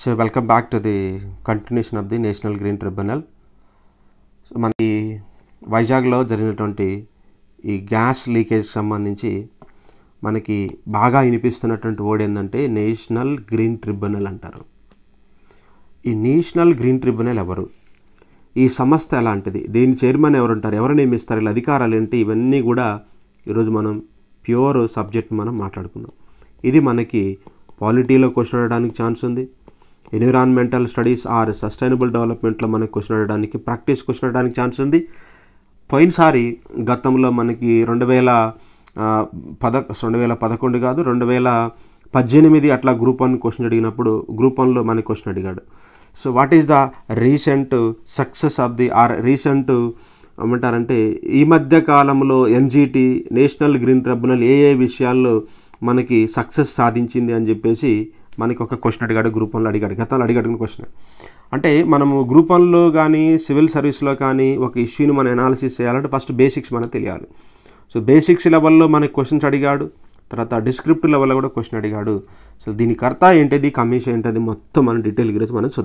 So welcome back to the continuation of the national green tribunal so మనకి వైజాగ్లో జరిగినటువంటి ఈ గ్యాస్ లీకేజ్ సంబంధించి మనకి బాగా వినిపిస్తున్నటువంటి ఓడి ఏంటంటే నేషనల్ గ్రీన్ ట్రిబ్యునల్ అంటారు ఈ నేషనల్ గ్రీన్ ట్రిబ్యునల్ ఎవరు ఈ సంస్థ ఎలాంటిది దీని చైర్మన్ ఎవరుంటారు ఎవరు నియమిస్తారు ఇలా అధికారాలు ఏంటి ఇవన్నీ కూడా ఈరోజు మనం ప్యూర్ సబ్జెక్ట్ మనం మాట్లాడుకుందాం ఇది మనకి పాలిటీలోకి వచ్చడానికి ఛాన్స్ ఉంది ఎన్విరాన్మెంటల్ స్టడీస్ ఆర్ సస్టైనబుల్ డెవలప్మెంట్లో మనకు క్వశ్చన్ అడగడానికి ప్రాక్టీస్ క్వశ్చన్ అడగడానికి ఛాన్స్ ఉంది పోయినసారి గతంలో మనకి రెండు వేల పద రెండు వేల పదకొండు కాదు రెండు వేల పద్దెనిమిది అట్లా గ్రూప్ వన్ క్వశ్చన్ అడిగినప్పుడు గ్రూప్ వన్లో మనకి క్వశ్చన్ అడిగాడు so what is the recent success of the or recent ఏమంటారంటే ఈ మధ్య కాలంలో ఎన్జీటీ నేషనల్ గ్రీన్ ట్రిబ్యునల్ ఏ ఏ విషయాల్లో మనకి సక్సెస్ సాధించింది అని చెప్పేసి మనకి ఒక క్వశ్చన్ అడిగాడు గ్రూప్ వన్లో అడిగాడు గతంలో అడిగడిగిన క్వశ్చన్ అంటే మనము గ్రూప్ వన్లో కానీ సివిల్ సర్వీస్లో కానీ ఒక ఇష్యూని మనం అనాలిసిస్ చేయాలంటే ఫస్ట్ బేసిక్స్ మనకు తెలియాలి సో బేసిక్స్ లెవెల్లో మనకి క్వశ్చన్స్ అడిగాడు తర్వాత డిస్క్రిప్ట్ లెవెల్లో కూడా క్వశ్చన్ అడిగాడు సో దీని కర్త ఏంటిది కమిషన్ ఏంటిది మొత్తం మనం డీటెయిల్ గురించి మనం చూద్దాం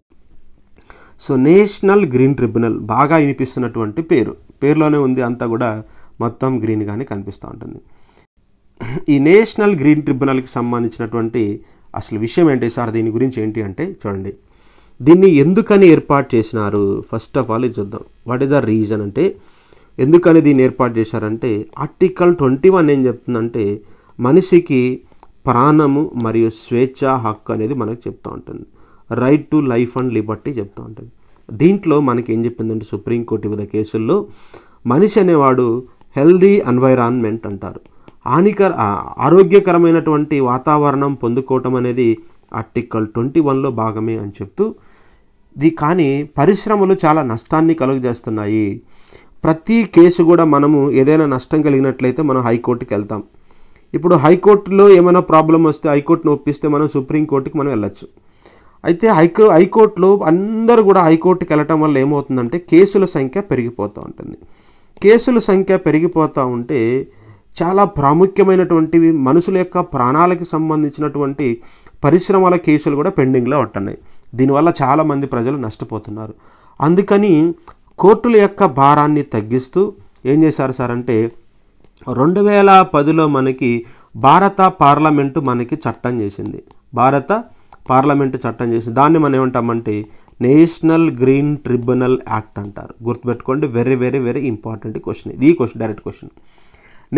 సో నేషనల్ గ్రీన్ ట్రిబ్యునల్ బాగా వినిపిస్తున్నటువంటి పేరు పేరులోనే ఉంది అంతా కూడా మొత్తం గ్రీన్గానే కనిపిస్తూ ఉంటుంది ఈ నేషనల్ గ్రీన్ ట్రిబ్యునల్కి సంబంధించినటువంటి అసలు విషయం ఏంటి సార్ దీని గురించి ఏంటి అంటే చూడండి దీన్ని ఎందుకని ఏర్పాటు చేసినారు ఫస్ట్ ఆఫ్ ఆల్ ఇది చూద్దాం వాట్ ఈస్ ద రీజన్ అంటే ఎందుకని దీన్ని ఏర్పాటు చేశారంటే ఆర్టికల్ ట్వంటీ వన్ ఏం చెప్తుందంటే మనిషికి ప్రాణము మరియు స్వేచ్ఛ హక్కు అనేది మనకు చెప్తూ ఉంటుంది right to life and liberty చెప్తూ ఉంటుంది దీంట్లో మనకి ఏం చెప్పిందంటే సుప్రీంకోర్టు వివిధ కేసుల్లో మనిషి అనేవాడు హెల్దీ ఎన్వైరాన్మెంట్ అంటారు హానికర ఆరోగ్యకరమైనటువంటి వాతావరణం పొందుకోవటం అనేది ఆర్టికల్ ట్వంటీ వన్లో భాగమే అని చెప్తూ ఇది కానీ పరిశ్రమలు చాలా నష్టాన్ని కలుగజేస్తున్నాయి ప్రతి కేసు కూడా మనము ఏదైనా నష్టం కలిగినట్లయితే మనం హైకోర్టుకి వెళ్తాం ఇప్పుడు హైకోర్టులో ఏమైనా ప్రాబ్లం వస్తే హైకోర్టును ఒప్పిస్తే మనం సుప్రీంకోర్టుకి మనం వెళ్ళచ్చు అయితే హైకో హైకోర్టులో అందరూ కూడా హైకోర్టుకి వెళ్ళటం వల్ల ఏమవుతుందంటే కేసుల సంఖ్య పెరిగిపోతూ ఉంటుంది కేసుల సంఖ్య పెరిగిపోతూ ఉంటే చాలా ప్రాముఖ్యమైనటువంటివి మనుషుల యొక్క ప్రాణాలకి సంబంధించినటువంటి పరిశ్రమల కేసులు కూడా పెండింగ్లో ఉంటున్నాయి దీనివల్ల చాలామంది ప్రజలు నష్టపోతున్నారు అందుకని కోర్టుల యొక్క భారాన్ని తగ్గిస్తూ ఏం చేశారు సార్ అంటే రెండు వేల పదిలో మనకి భారత పార్లమెంటు మనకి చట్టం చేసింది భారత పార్లమెంటు చట్టం చేసింది దాన్ని మనం ఏమంటామంటే నేషనల్ గ్రీన్ ట్రిబ్యునల్ యాక్ట్ అంటారు గుర్తుపెట్టుకోండి very very very important question ఇది ఈ question direct question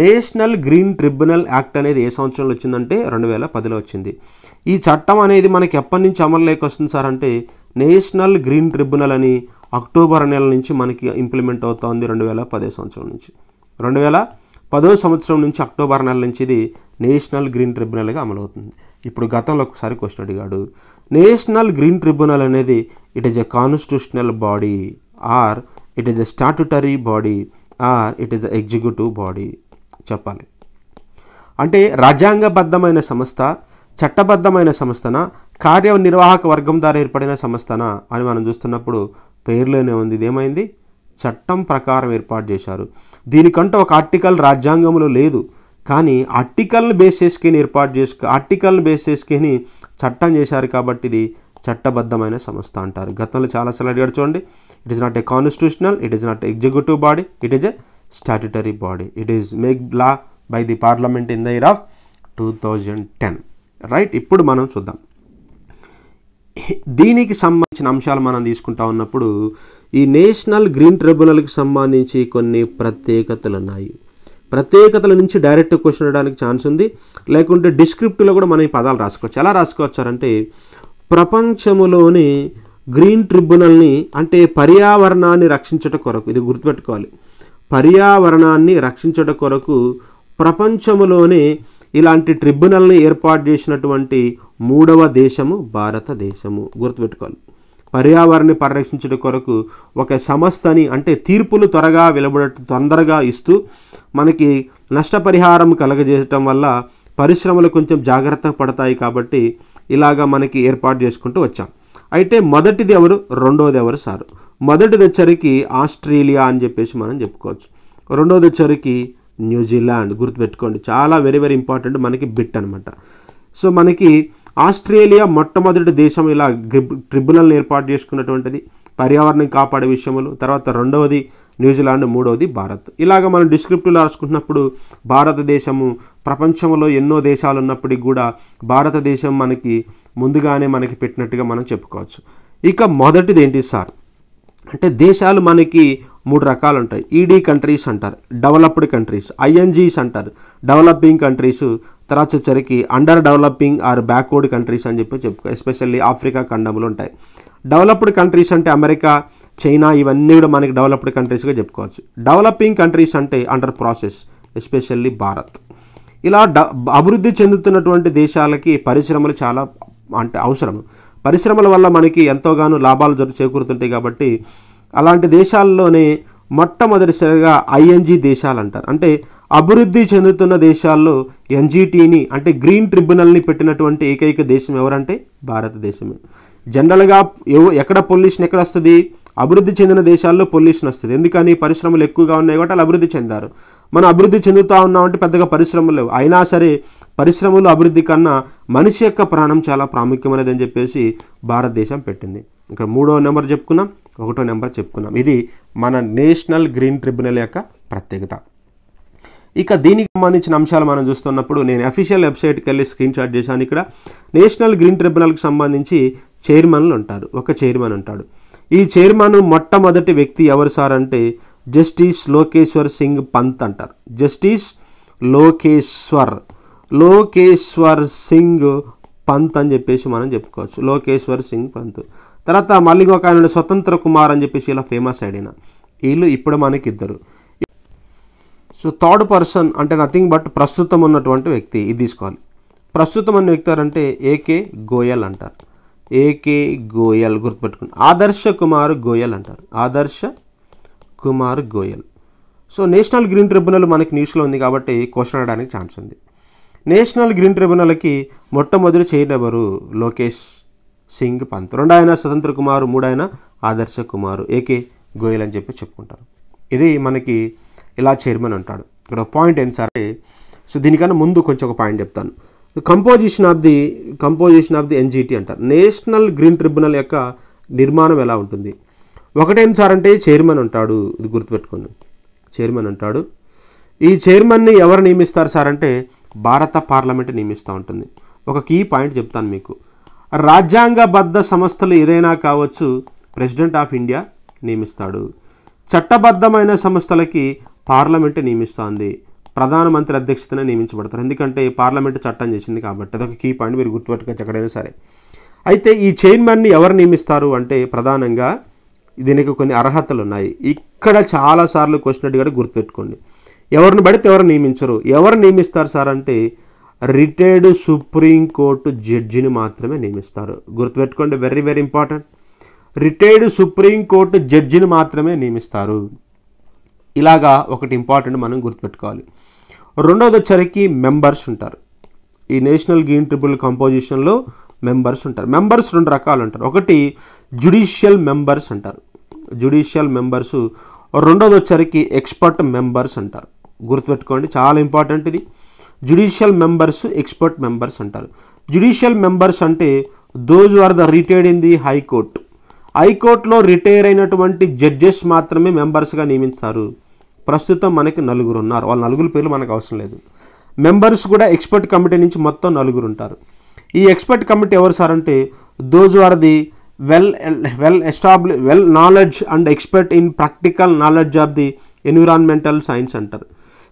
national green tribunal act అనేది ఏ సంవత్సరంలో వచ్చిందంటే రెండు వేల పదిలో వచ్చింది ఈ చట్టం అనేది మనకి ఎప్పటి నుంచి అమలులోకి వస్తుంది సార్ అంటే నేషనల్ గ్రీన్ ట్రిబ్యునల్ అని అక్టోబర్ నెల నుంచి మనకి ఇంప్లిమెంట్ అవుతోంది రెండు వేల పదో సంవత్సరం నుంచి రెండు వేల పదో సంవత్సరం నుంచి అక్టోబర్ నెల నుంచి ఇది నేషనల్ గ్రీన్ ట్రిబ్యునల్గా అమలవుతుంది ఇప్పుడు గతంలో ఒకసారి క్వశ్చన్ అడిగాడు నేషనల్ గ్రీన్ ట్రిబ్యునల్ అనేది it is a constitutional body or it is a statutory body or it is executive body చెప్పాలి అంటే రాజ్యాంగబద్ధమైన సంస్థ చట్టబద్ధమైన సంస్థన కార్యనిర్వాహక వర్గం ద్వారా ఏర్పడిన సంస్థన అని మనం చూస్తున్నప్పుడు పేర్లోనే ఉంది ఇదేమైంది చట్టం ప్రకారం ఏర్పాటు చేశారు దీనికంటూ ఒక ఆర్టికల్ రాజ్యాంగంలో లేదు కానీ ఆర్టికల్ని బేస్ చేసుకొని ఏర్పాటు చేసుకు ఆర్టికల్ని బేస్ చేసుకొని చట్టం చేశారు కాబట్టి ఇది చట్టబద్ధమైన సంస్థ అంటారు గతంలో చాలాసార్లు అడిగారు చూడండి it is not a constitutional it is not executive body it is a statutory body. It is made law by the parliament in the year of 2010. Right ఇప్పుడు మనం చూద్దాం దీనికి సంబంధించిన అంశాలు మనం తీసుకుంటా ఉన్నప్పుడు ఈ నేషనల్ గ్రీన్ ట్రిబ్యునల్కి సంబంధించి కొన్ని ప్రత్యేకతలు ఉన్నాయి ప్రత్యేకతల నుంచి డైరెక్ట్ క్వశ్చన్ అడడానికి ఛాన్స్ ఉంది లేకుంటే డిస్క్రిప్టివ్లో కూడా మనం ఈ పదాలు రాసుకోవచ్చు ఎలా రాసుకోవచ్చారంటే ప్రపంచంలోని గ్రీన్ ట్రిబ్యునల్ని అంటే పర్యావరణాన్ని రక్షించట కొరకు ఇది గుర్తుపెట్టుకోవాలి పర్యావరణాన్ని రక్షించట కొరకు ప్రపంచంలోనే ఇలాంటి ట్రిబ్యునల్ని ఏర్పాటు చేసినటువంటి మూడవ దేశము భారతదేశము గుర్తుపెట్టుకోవాలి పర్యావరణాన్ని పరిరక్షించడం కొరకు ఒక సంస్థని అంటే తీర్పులు త్వరగా వెలువడ తొందరగా ఇస్తూ మనకి నష్టపరిహారం కలగజేయటం వల్ల పరిశ్రమలు కొంచెం జాగ్రత్త పడతాయి కాబట్టి ఇలాగా మనకి ఏర్పాటు చేసుకుంటూ వచ్చాం అయితే మొదటిది ఎవరు రెండోది ఎవరు సారు మొదటిది వచ్చరికి ఆస్ట్రేలియా అని చెప్పేసి మనం చెప్పుకోవచ్చు రెండోది వచ్చరికి న్యూజిలాండ్ గుర్తుపెట్టుకోండి చాలా వెరీ వెరీ ఇంపార్టెంట్ మనకి బిట్ అనమాట సో మనకి ఆస్ట్రేలియా మొట్టమొదటి దేశం ఇలా ట్రిబ్యునల్ ఏర్పాటు చేసుకున్నటువంటిది పర్యావరణం కాపాడే విషయంలో తర్వాత రెండవది న్యూజిలాండ్ మూడవది భారత్ ఇలాగ మనం డిస్క్రిప్టివ్లో రాసుకుంటున్నప్పుడు భారతదేశము ప్రపంచంలో ఎన్నో దేశాలు ఉన్నప్పటికీ కూడా భారతదేశం మనకి ముందుగానే మనకి పెట్టినట్టుగా మనం చెప్పుకోవచ్చు ఇక మొదటిది ఏంటి సార్ అంటే దేశాలు మనకి మూడు రకాలు ఉంటాయి ఈడీ e కంట్రీస్ అంటారు డెవలప్డ్ కంట్రీస్ ఐఎన్జీస్ అంటారు డెవలపింగ్ కంట్రీస్ తర్వాత వచ్చేసరికి under developing or backward countries అని చెప్పి చెప్పుకో ఎస్పెషల్లీ ఆఫ్రికా ఖండంలో ఉంటాయి డెవలప్డ్ కంట్రీస్ అంటే అమెరికా చైనా ఇవన్నీ కూడా మనకి డెవలప్డ్ కంట్రీస్గా చెప్పుకోవచ్చు డెవలపింగ్ కంట్రీస్ అంటే అండర్ ప్రాసెస్ ఎస్పెషల్లీ భారత్ ఇలా అభివృద్ధి చెందుతున్నటువంటి దేశాలకి పరిశ్రమలు చాలా అంటే అవసరం పరిశ్రమల వల్ల మనకి ఎంతోగానో లాభాలు జరుగు చేకూరుతుంటాయి కాబట్టి అలాంటి దేశాల్లోనే మొట్టమొదటిసారిగా ఐఎన్జీ దేశాలు అంటారు అంటే అభివృద్ధి చెందుతున్న దేశాల్లో ఎన్జీటీని అంటే గ్రీన్ ట్రిబ్యునల్ని పెట్టినటువంటి ఏకైక దేశం ఎవరంటే భారతదేశమే జనరల్గా ఎక్కడ పొల్యూషన్ ఎక్కడ వస్తుంది అభివృద్ధి చెందిన దేశాల్లో పొల్యూషన్ వస్తుంది ఎందుకని పరిశ్రమలు ఎక్కువగా ఉన్నాయి కాబట్టి వాళ్ళు అభివృద్ధి చెందారు మనం అభివృద్ధి చెందుతూ ఉన్నామంటే పెద్దగా పరిశ్రమలు లేవు అయినా సరే పరిశ్రమలు అభివృద్ధి కన్నా మనిషి యొక్క ప్రాణం చాలా ప్రాముఖ్యమైనది అని చెప్పేసి భారతదేశం పెట్టింది ఇక్కడ మూడో నెంబర్ చెప్పుకున్నాం ఒకటో నెంబర్ చెప్పుకున్నాం ఇది మన నేషనల్ గ్రీన్ ట్రిబ్యునల్ యొక్క ప్రత్యేకత ఇక దీనికి సంబంధించిన అంశాలు మనం చూస్తున్నప్పుడు నేను అఫీషియల్ వెబ్సైట్కి వెళ్ళి స్క్రీన్ షాట్ చేశాను ఇక్కడ నేషనల్ గ్రీన్ ట్రిబ్యునల్కి సంబంధించి చైర్మన్లు ఉంటారు ఒక చైర్మన్ ఉంటాడు ఈ చైర్మన్ మొట్టమొదటి వ్యక్తి ఎవరు సార్ అంటే జస్టిస్ లోకేశ్వర్ సింగ్ పంత్ అంటారు జస్టిస్ లోకేశ్వర్ లోకేశ్వర్ సింగ్ పంత్ అని చెప్పేసి మనం చెప్పుకోవచ్చు లోకేశ్వర్ సింగ్ పంత్ తర్వాత మళ్ళీ ఒక ఆయన స్వతంత్ర కుమార్ అని చెప్పేసి ఇలా ఫేమస్ అయిన వీళ్ళు ఇప్పుడు మనకి ఇద్దరు సో థర్డ్ పర్సన్ అంటే నథింగ్ బట్ ప్రస్తుతం ఉన్నటువంటి వ్యక్తి ఇది తీసుకోవాలి ప్రస్తుతం అన్న వ్యక్తి అంటే ఏకే గోయల్ అంటారు ఏకే గోయల్ గుర్తుపెట్టుకుని ఆదర్శ కుమార్ గోయల్ అంటారు Adarsh Kumar Goyal so national green tribunal మనకి న్యూస్లో ఉంది కాబట్టి క్వశ్చన్ అడడానికి ఛాన్స్ ఉంది నేషనల్ గ్రీన్ ట్రిబ్యునల్కి మొట్టమొదటి చైర్ ఎవరు లోకేష్ సింగ్ పంత్ రెండాయన స్వతంత్ర కుమార్ మూడాయన ఆదర్శ కుమార్ ఏకే గోయల్ అని చెప్పి చెప్పుకుంటారు ఇది మనకి ఇలా చైర్మన్ అంటాడు ఇక్కడ పాయింట్ ఏంటి సరే సో దీనికన్నా ముందు కొంచెం ఒక పాయింట్ చెప్తాను composition of the composition of the NGT అంటారు నేషనల్ గ్రీన్ ట్రిబ్యునల్ యొక్క నిర్మాణం ఎలా ఉంటుంది ఒకటేం సార్ అంటే చైర్మన్ ఉంటాడు ఇది గుర్తుపెట్టుకోండి చైర్మన్ ఉంటాడు ఈ చైర్మన్ని ఎవరు నియమిస్తారు సార్ అంటే భారత పార్లమెంట్ నియమిస్తూ ఉంటుంది ఒక కీ పాయింట్ చెప్తాను మీకు రాజ్యాంగబద్ధ సంస్థలు ఏదైనా కావచ్చు ప్రెసిడెంట్ ఆఫ్ ఇండియా నియమిస్తాడు చట్టబద్ధమైన సంస్థలకి పార్లమెంట్ నియమిస్తుంది ప్రధానమంత్రి అధ్యక్షతనే నియమించబడతారు ఎందుకంటే పార్లమెంట్ చట్టం చేసింది కాబట్టి అదొక కీ పాయింట్ మీరు గుర్తుపెట్టుకోవచ్చు ఎక్కడైనా సరే అయితే ఈ చైర్మన్ని ఎవరు నియమిస్తారు అంటే ప్రధానంగా దీనికి కొన్ని అర్హతలు ఉన్నాయి ఇక్కడ చాలాసార్లు క్వశ్చన్ అడిగాడు గుర్తుపెట్టుకోండి ఎవరిని పడితే ఎవరు నియమించరు ఎవరు నియమిస్తారు సార్ అంటే రిటైర్డ్ సుప్రీంకోర్టు జడ్జిని మాత్రమే నియమిస్తారు గుర్తుపెట్టుకోండి very very important retired supreme court జడ్జిని మాత్రమే నియమిస్తారు ఇలాగా ఒకటి ఇంపార్టెంట్ మనం గుర్తుపెట్టుకోవాలి రెండవది వచ్చరికి మెంబర్స్ ఉంటారు ఈ నేషనల్ గ్రీన్ ట్రిబ్యునల్ కంపోజిషన్లో మెంబర్స్ ఉంటారు మెంబర్స్ రెండు రకాలు ఉంటారు ఒకటి జుడిషియల్ మెంబర్స్ అంటారు జ్యుడిషియల్ మెంబర్స్ రెండోది వచ్చరికి ఎక్స్పర్ట్ మెంబర్స్ అంటారు గుర్తుపెట్టుకోండి చాలా ఇంపార్టెంట్ ఇది జ్యుడిషియల్ మెంబర్స్ ఎక్స్పర్ట్ మెంబర్స్ అంటారు జ్యుడిషియల్ మెంబర్స్ అంటే those are the retired in the high court హైకోర్టులో రిటైర్ అయినటువంటి జడ్జెస్ మాత్రమే మెంబర్స్గా నియమిస్తారు ప్రస్తుతం మనకి నలుగురు ఉన్నారు వాళ్ళ నలుగురు పేర్లు మనకు అవసరం లేదు మెంబర్స్ కూడా ఎక్స్పర్ట్ కమిటీ నుంచి మొత్తం నలుగురు ఉంటారు ఈ ఎక్స్పర్ట్ కమిటీ ఎవరు సార్ అంటే those are the well well establish well knowledge and expert in practical knowledge of the environmental science అంటారు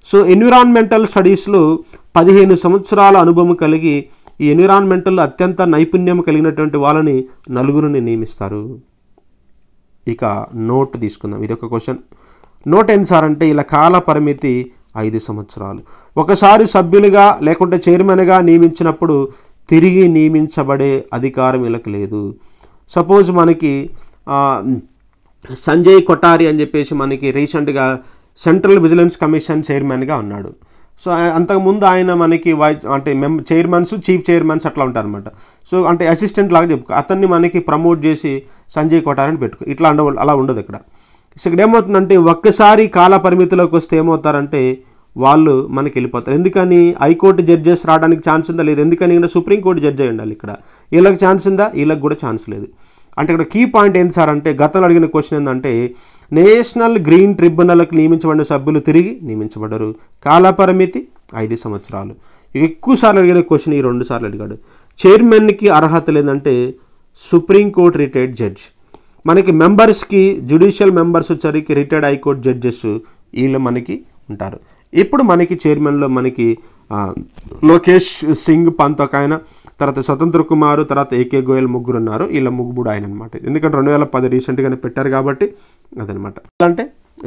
సో ఎన్విరాన్మెంటల్ స్టడీస్లో పదిహేను సంవత్సరాల అనుభవం కలిగి ఈ ఎన్విరాన్మెంటల్ అత్యంత నైపుణ్యం కలిగినటువంటి వాళ్ళని నలుగురిని నియమిస్తారు ఇక నోట్ తీసుకుందాం ఇది ఒక క్వశ్చన్ నోట్ ఏం సార్ అంటే ఇలా కాల పరిమితి ఐదు సంవత్సరాలు ఒకసారి సభ్యులుగా లేకుంటే చైర్మన్గా నియమించినప్పుడు తిరిగి నియమించబడే అధికారం వీళ్ళకి లేదు సపోజ్ మనకి సంజయ్ కొటారి అని చెప్పేసి మనకి రీసెంట్గా సెంట్రల్ విజిలెన్స్ కమిషన్ చైర్మన్గా ఉన్నాడు సో అంతకుముందు ఆయన మనకి వైస్ అంటే మెం చైర్మన్స్ చీఫ్ చైర్మన్స్ అట్లా ఉంటారు అనమాట సో అంటే అసిస్టెంట్ లాగా చెప్పుకో అతన్ని మనకి ప్రమోట్ చేసి సంజయ్ కొటారని పెట్టుకో ఇట్లా అలా ఉండదు ఇక్కడ ఇక్కడ ఏమవుతుందంటే ఒక్కసారి కాల పరిమితిలోకి వస్తే ఏమవుతారంటే వాళ్ళు మనకి వెళ్ళిపోతారు ఎందుకని హైకోర్టు జడ్జెస్ రావడానికి ఛాన్స్ ఉందా లేదు ఎందుకని ఇక్కడ సుప్రీంకోర్టు జడ్జ్ అయి ఉండాలి ఇక్కడ వీళ్ళకి ఛాన్స్ ఉందా వీళ్ళకి కూడా ఛాన్స్ లేదు అంటే ఇక్కడ కీ పాయింట్ ఏంటి సార్ అంటే గతంలో అడిగిన క్వశ్చన్ ఏంటంటే నేషనల్ గ్రీన్ ట్రిబ్యునల్కి నియమించబడిన సభ్యులు తిరిగి నియమించబడరు కాలపరిమితి ఐదు సంవత్సరాలు ఎక్కువసార్లు అడిగిన క్వశ్చన్ ఈ రెండు సార్లు అడిగాడు చైర్మన్కి అర్హత లేదంటే సుప్రీంకోర్టు రిటైర్డ్ జడ్జ్ మనకి మెంబర్స్కి జ్యుడిషియల్ మెంబర్స్ వచ్చరికి రిటైర్డ్ హైకోర్టు జడ్జెస్ వీళ్ళు మనకి ఉంటారు ఇప్పుడు మనకి చైర్మన్లో మనకి లోకేష్ సింగ్ పంత్ ఒక ఆయన తర్వాత స్వతంత్ర కుమార్ తర్వాత ఏకే గోయల్ ముగ్గురు ఉన్నారు వీళ్ళ ముగ్గురు ఆయన అనమాట ఎందుకంటే రెండు వేల పది రీసెంట్గానే పెట్టారు కాబట్టి అదనమాట అంటే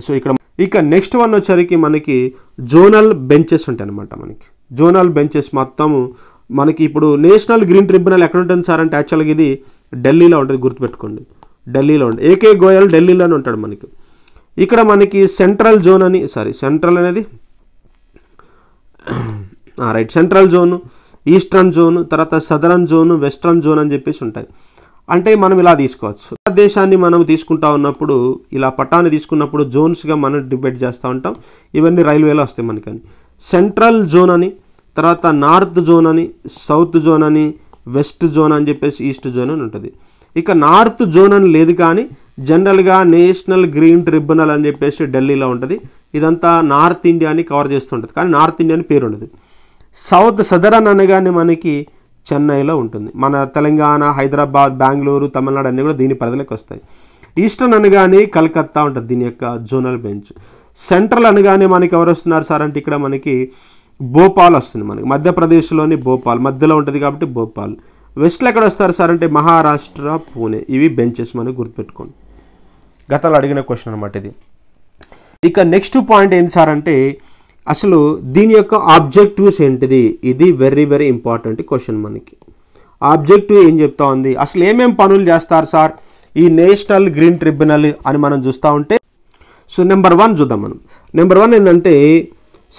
సో ఇక్కడ ఇక నెక్స్ట్ వన్ వచ్చరికి మనకి జోనల్ బెంచెస్ ఉంటాయి అనమాట మనకి జోనల్ బెంచెస్ మొత్తము మనకి ఇప్పుడు నేషనల్ గ్రీన్ ట్రిబ్యునల్ ఎక్కడ ఉంటుంది సార్ అంటే యాక్చువల్గా ఇది ఢిల్లీలో ఉంటుంది గుర్తుపెట్టుకోండి ఢిల్లీలో ఉంటుంది ఏకే గోయల్ ఢిల్లీలోనే ఉంటాడు మనకి ఇక్కడ మనకి సెంట్రల్ జోన్ అని సారీ సెంట్రల్ అనేది right central zone eastern zone తర్వాత సదరన్ జోన్ వెస్ట్రన్ జోన్ అని చెప్పేసి ఉంటాయి అంటే మనం ఇలా తీసుకోవచ్చు భారతదేశాన్ని మనం తీసుకుంటా ఉన్నప్పుడు ఇలా పట్టాన్ని తీసుకున్నప్పుడు జోన్స్గా మనం డిబేట్ చేస్తూ ఉంటాం ఇవన్నీ రైల్వేలో వస్తాయి మనకని సెంట్రల్ జోన్ అని తర్వాత నార్త్ జోన్ అని సౌత్ జోన్ అని వెస్ట్ జోన్ అని చెప్పేసి ఈస్ట్ జోన్ అని ఉంటుంది ఇక నార్త్ జోన్ అని లేదు కానీ జనరల్గా నేషనల్ గ్రీన్ ట్రిబ్యునల్ అని చెప్పేసి ఢిల్లీలో ఉంటుంది ఇదంతా నార్త్ ఇండియాని కవర్ చేస్తుంటుంది కానీ నార్త్ ఇండియా అని పేరు ఉండదు సౌత్ సదరన్ అనగానే మనకి చెన్నైలో ఉంటుంది మన తెలంగాణ హైదరాబాద్ బెంగళూరు తమిళనాడు అన్నీ కూడా దీని పరిధిలోకి వస్తాయి ఈస్టర్న్ అనగానే కలకత్తా ఉంటుంది దీని యొక్క జోనల్ బెంచ్ సెంట్రల్ అనగానే మనకి ఎవరు వస్తున్నారు సార్ అంటే ఇక్కడ మనకి భోపాల్ వస్తుంది మనకి మధ్యప్రదేశ్లోని భోపాల్ మధ్యలో ఉంటుంది కాబట్టి భోపాల్ వెస్ట్లో ఎక్కడ వస్తారు సార్ అంటే మహారాష్ట్ర పూణే ఇవి బెంచెస్ మనకు గుర్తుపెట్టుకోండి గతంలో అడిగిన క్వశ్చన్ అనమాట ఇది ఇక నెక్స్ట్ పాయింట్ ఏంటి సార్ అంటే అసలు దీని యొక్క ఆబ్జెక్టివ్స్ ఏంటిది ఇది వెరీ వెరీ ఇంపార్టెంట్ క్వశ్చన్ మనకి ఆబ్జెక్టివ్ ఏం చెప్తా ఉంది అసలు ఏమేం పనులు చేస్తారు సార్ ఈ నేషనల్ గ్రీన్ ట్రిబ్యునల్ అని మనం చూస్తూ ఉంటే సో నెంబర్ వన్ చూద్దాం మనం నెంబర్ వన్ ఏంటంటే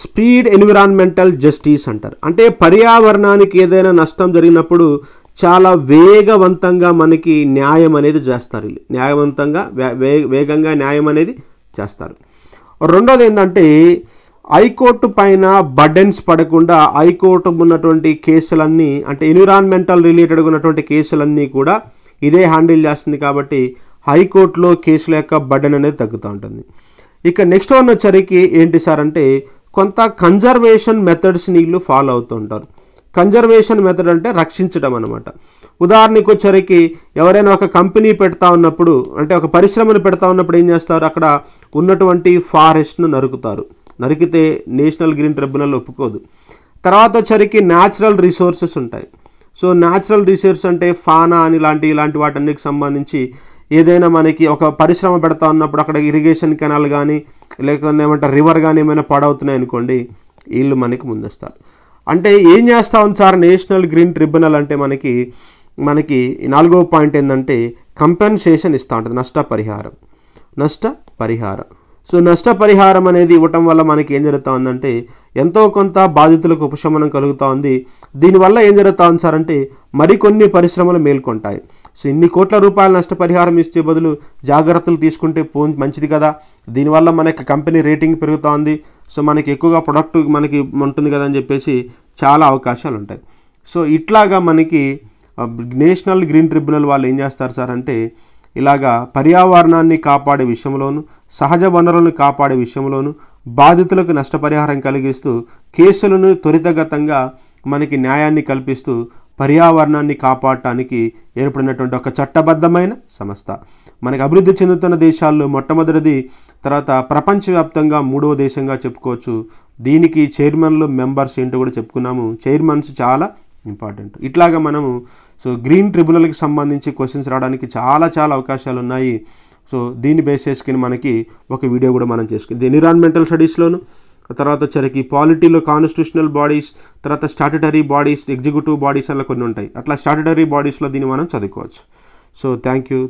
స్పీడ్ ఎన్విరాన్మెంటల్ జస్టిస్ అంటారు అంటే పర్యావరణానికి ఏదైనా నష్టం జరిగినప్పుడు చాలా వేగవంతంగా మనకి న్యాయం అనేది చేస్తారు న్యాయవంతంగా వేగంగా న్యాయం అనేది చేస్తారు రెండోది ఏంటంటే హైకోర్టు పైన బర్డెన్స్ పడకుండా హైకోర్టు ఉన్నటువంటి కేసులన్నీ అంటే ఎన్విరాన్మెంటల్ రిలేటెడ్ ఉన్నటువంటి కేసులన్నీ కూడా ఇదే హ్యాండిల్ చేస్తుంది కాబట్టి హైకోర్టులో కేసుల యొక్క బర్డెన్ అనేది తగ్గుతూ ఉంటుంది ఇక నెక్స్ట్ వన్ వచ్చరికి ఏంటి సార్ అంటే కొంత కన్జర్వేషన్ మెథడ్స్ని వీళ్ళు ఫాలో అవుతూ ఉంటారు కన్జర్వేషన్ మెథడ్ అంటే రక్షించడం అనమాట ఉదాహరణకు వచ్చరికి ఎవరైనా ఒక కంపెనీ పెడతా ఉన్నప్పుడు అంటే ఒక పరిశ్రమను పెడతా ఉన్నప్పుడు ఏం చేస్తారు అక్కడ ఉన్నటువంటి ఫారెస్ట్ను నరుకుతారు నరికితే నేషనల్ గ్రీన్ ట్రిబ్యునల్ ఒప్పుకోదు తర్వాత వచ్చరికి న్యాచురల్ రిసోర్సెస్ ఉంటాయి సో న్యాచురల్ రిసోర్స్ అంటే ఫానా అని ఇలాంటి ఇలాంటి వాటన్నికి సంబంధించి ఏదైనా మనకి ఒక పరిశ్రమ పెడతా ఉన్నప్పుడు అక్కడ ఇరిగేషన్ కెనాల్ కానీ లేకపోతే ఏమంటారు రివర్ కానీ ఏమైనా పాడవుతున్నాయి అనుకోండి వీళ్ళు మనకి ముందొస్తారు అంటే ఏం చేస్తా ఉంది సార్ నేషనల్ గ్రీన్ ట్రిబ్యునల్ అంటే మనకి మనకి నాలుగో పాయింట్ ఏంటంటే కంపెన్సేషన్ ఇస్తూ ఉంటుంది నష్టపరిహారం నష్ట పరిహారం సో నష్టపరిహారం అనేది ఇవ్వటం వల్ల మనకి ఏం జరుగుతూ ఉందంటే ఎంతో కొంత బాధితులకు ఉపశమనం కలుగుతూ ఉంది దీనివల్ల ఏం జరుగుతూ ఉంది సార్ అంటే మరికొన్ని పరిశ్రమలు మేల్కొంటాయి సో ఇన్ని కోట్ల రూపాయల నష్టపరిహారం ఇచ్చే బదులు జాగ్రత్తలు తీసుకుంటే పో మంచిది కదా దీనివల్ల మనకి కంపెనీ రేటింగ్ పెరుగుతూ ఉంది సో మనకి ఎక్కువగా ప్రొడక్ట్ మనకి ఉంటుంది కదా అని చెప్పేసి చాలా అవకాశాలు ఉంటాయి సో ఇట్లాగా మనకి నేషనల్ గ్రీన్ ట్రిబ్యునల్ వాళ్ళు ఏం చేస్తారు సార్ అంటే ఇలాగా పర్యావరణాన్ని కాపాడే విషయంలోనూ సహజ వనరులను కాపాడే విషయంలోనూ బాధితులకు నష్టపరిహారం కలిగిస్తూ కేసులను త్వరితగతంగా మనకి న్యాయాన్ని కల్పిస్తూ పర్యావరణాన్ని కాపాడటానికి ఏర్పడినటువంటి ఒక చట్టబద్ధమైన సంస్థ మనకు అభివృద్ధి చెందుతున్న దేశాల్లో మొట్టమొదటిది తర్వాత ప్రపంచవ్యాప్తంగా మూడవ దేశంగా చెప్పుకోవచ్చు దీనికి చైర్మన్లు మెంబర్స్ ఏంటో కూడా చెప్పుకున్నాము చైర్మన్స్ చాలా ఇంపార్టెంట్ ఇట్లాగా మనము సో గ్రీన్ ట్రిబ్యునల్కి సంబంధించి క్వశ్చన్స్ రావడానికి చాలా చాలా అవకాశాలు ఉన్నాయి సో దీన్ని బేస్ చేసుకుని మనకి ఒక వీడియో కూడా మనం చేసుకుంది ఎన్విరాన్మెంటల్ స్టడీస్లోను తర్వాత వచ్చరికి పాలిటీలో కాన్స్టిట్యూషనల్ బాడీస్ తర్వాత స్టాటటరీ బాడీస్ ఎగ్జిక్యూటివ్ బాడీస్ అలా కొన్ని ఉంటాయి అట్లా స్టాటటరీ బాడీస్లో దీన్ని మనం చదువుకోవచ్చు సో థ్యాంక్ యూ